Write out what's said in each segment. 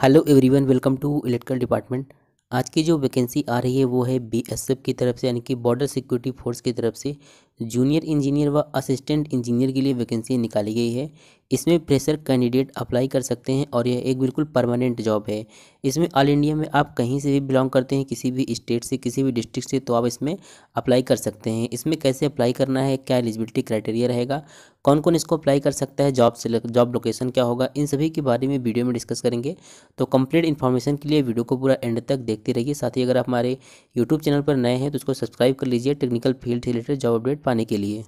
hello everyone welcome to electrical department आज की जो वैकेंसी आ रही है वो है बीएसएफ की तरफ से यानी कि बॉर्डर सिक्योरिटी फोर्स की तरफ से जूनियर इंजीनियर व असिस्टेंट इंजीनियर के लिए वैकेंसी निकाली गई है इसमें फ्रेशर कैंडिडेट अप्लाई कर सकते हैं और यह एक बिल्कुल परमानेंट जॉब है इसमें ऑल इंडिया में आप कहीं से भी बिलोंग करते हैं किसी भी स्टेट से किसी भी डिस्ट्रिक्ट से तो आप इसमें अप्लाई कर सकते हैं इसमें कैसे अप्लाई करना है क्या एलिजिबिलिटी क्राइटेरिया रहेगा कौन कौन इसको अप्लाई कर सकता है जॉब से जॉब लोकेशन क्या होगा इन सभी के बारे में वीडियो में डिस्कस करेंगे तो कंप्लीट इन्फॉर्मेशन के लिए वीडियो को पूरा एंड तक देखते रहिए साथ ही अगर आप हमारे यूट्यूब चैनल पर नए हैं तो उसको सब्सक्राइब कर लीजिए टेक्निकल फील्ड से रिलेटेड जॉब अपडेट पाने के लिए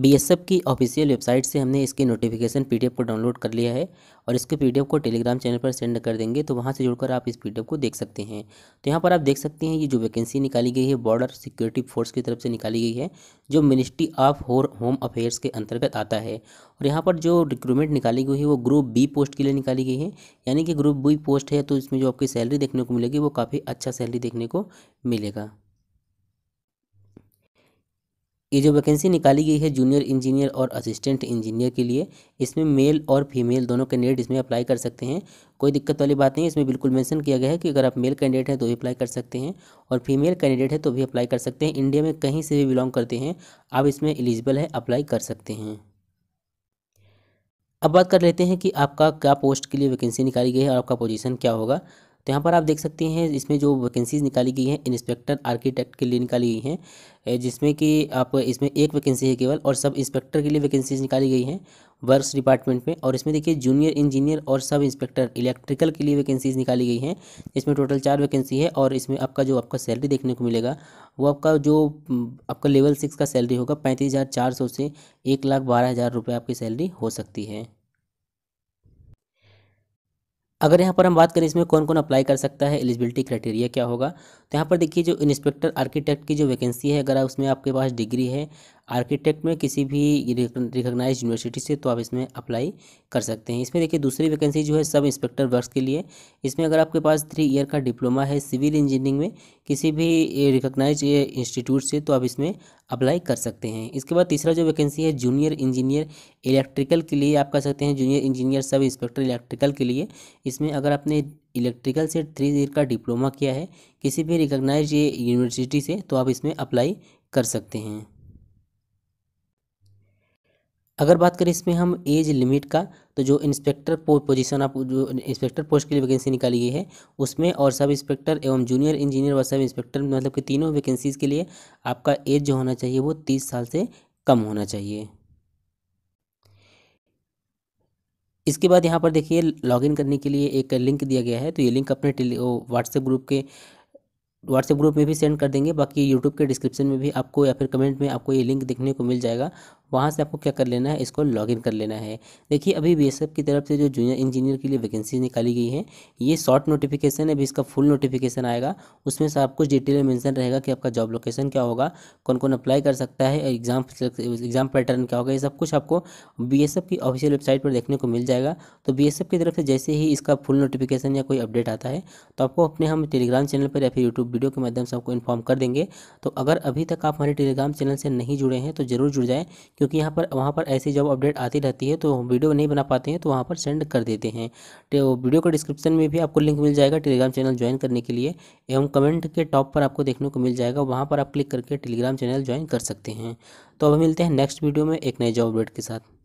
बीएसएफ की ऑफिशियल वेबसाइट से हमने इसकी नोटिफिकेशन पीडीएफ को डाउनलोड कर लिया है और इसके पीडीएफ को टेलीग्राम चैनल पर सेंड कर देंगे तो वहाँ से जुड़कर आप इस पीडीएफ को देख सकते हैं तो यहाँ पर आप देख सकते हैं ये जो वैकेंसी निकाली गई है बॉर्डर सिक्योरिटी फोर्स की तरफ से निकाली गई है जो मिनिस्ट्री ऑफ होर होम अफेयर्स के अंतर्गत आता है और यहाँ पर जो रिक्रूटमेंट निकाली गई है वो ग्रुप बी पोस्ट के लिए निकाली गई है यानी कि ग्रुप बी पोस्ट है तो इसमें जो आपकी सैलरी देखने को मिलेगी वो काफ़ी अच्छा सैलरी देखने को मिलेगा ये जो वैकेंसी निकाली गई है जूनियर इंजीनियर और असिस्टेंट इंजीनियर के लिए इसमें मेल और फीमेल दोनों कैंडिडेट इसमें अप्लाई कर सकते हैं कोई दिक्कत वाली बात नहीं इसमें बिल्कुल मेंशन किया गया है कि अगर आप मेल कैंडिडेट हैं तो भी अप्लाई कर सकते हैं और फीमेल कैंडिडेट है तो भी अप्लाई कर सकते हैं इंडिया में कहीं से भी बिलोंग करते हैं आप इसमें एलिजिबल है अप्लाई कर सकते हैं अब बात कर लेते हैं कि आपका क्या पोस्ट के लिए वैकेंसी निकाली गई है और आपका पोजीशन क्या होगा तो यहाँ पर आप देख सकते हैं इसमें जो वैकेंसीज निकाली गई हैं इंस्पेक्टर आर्किटेक्ट के लिए निकाली गई हैं जिसमें कि आप इसमें एक वैकेंसी है केवल और सब इंस्पेक्टर के लिए वैकेंसीज निकाली गई हैं वर्क्स डिपार्टमेंट में और इसमें देखिए जूनियर इंजीनियर और सब इंस्पेक्टर इलेक्ट्रिकल के लिए वैकेंसीज निकाली गई हैं इसमें टोटल चार वैकेंसी है और इसमें आपका जो आपका सैलरी देखने को मिलेगा वो आपका जो आपका लेवल सिक्स का सैलरी होगा पैंतीस हज़ार चार सौ से एक लाख बारह हज़ार रुपये आपकी सैलरी हो सकती है अगर यहाँ पर हम बात करें इसमें कौन कौन अप्लाई कर सकता है एलिजिबिलिटी क्राइटेरिया क्या होगा तो यहाँ पर देखिए जो इंस्पेक्टर आर्किटेक्ट की जो वैकेंसी है अगर उसमें आपके पास डिग्री है आर्किटेक्ट में किसी भी रिकोगनाइज यूनिवर्सिटी से तो आप इसमें अप्लाई कर सकते हैं इसमें देखिए दूसरी वैकेंसी जो है सब इंस्पेक्टर वर्क के लिए इसमें अगर आपके पास थ्री ईयर का डिप्लोमा है सिविल इंजीनियरिंग में किसी भी रिकोगनाइज इंस्टीट्यूट से तो आप इसमें अप्लाई कर सकते हैं इसके बाद तीसरा जो वैकेंसी है जूनियर इंजीनियर इलेक्ट्रिकल के लिए आप कर सकते हैं junior engineer sub inspector electrical के लिए इसमें अगर आपने इलेक्ट्रिकल से थ्री ईयर का डिप्लोमा किया है किसी भी रिकोगनाइज यूनिवर्सिटी से तो आप इसमें अप्लाई कर सकते हैं अगर बात करें इसमें हम एज लिमिट का तो जो इंस्पेक्टर पोजीशन आप जो इंस्पेक्टर पोस्ट के लिए वैकेंसी निकाली गई है उसमें और सब इंस्पेक्टर एवं जूनियर इंजीनियर व सब इंस्पेक्टर मतलब कि तीनों वैकेंसीज़ के लिए आपका एज जो होना चाहिए वो तीस साल से कम होना चाहिए इसके बाद यहाँ पर देखिए लॉगिन करने के लिए एक लिंक दिया गया है तो ये लिंक अपने व्हाट्सएप ग्रुप के व्हाट्सएप ग्रुप में भी सेंड कर देंगे बाकी यूट्यूब के डिस्क्रिप्शन में भी आपको या फिर कमेंट में आपको ये लिंक देखने को मिल जाएगा वहाँ से आपको क्या कर लेना है इसको लॉगिन कर लेना है देखिए अभी बी की तरफ से जो जूनियर इंजीनियर के लिए वैकेंसी निकाली गई है ये शॉर्ट नोटिफिकेशन है अभी इसका फुल नोटिफिकेशन आएगा उसमें से आपको डिटेल में मैंसन रहेगा कि आपका जॉब लोकेशन क्या होगा कौन कौन अप्लाई कर सकता है एग्जाम एग्जाम पैटर्न क्या होगा ये सब कुछ आपको बी की ऑफिशियल वेबसाइट पर देखने को मिल जाएगा तो बी की तरफ से जैसे ही इसका फुल नोटिफिकेशन या कोई अपडेट आता है तो आपको अपने हम टेलीग्राम चैनल पर या फिर यूट्यूब वीडियो के माध्यम से आपको इन्फॉर्म कर देंगे तो अगर अभी तक आप हमारे टेलीग्राम चैनल से नहीं जुड़े हैं तो ज़रूर जुड़ जाएँ क्योंकि यहाँ पर वहाँ पर ऐसी जॉब अपडेट आती रहती है तो वीडियो नहीं बना पाते हैं तो वहाँ पर सेंड कर देते हैं तो वीडियो का डिस्क्रिप्शन में भी आपको लिंक मिल जाएगा टेलीग्राम चैनल ज्वाइन करने के लिए एवं कमेंट के टॉप पर आपको देखने को मिल जाएगा वहाँ पर आप क्लिक करके टेलीग्राम चैनल ज्वाइन कर सकते हैं तो अब मिलते हैं नेक्स्ट वीडियो में एक नए जॉब अपडेट के साथ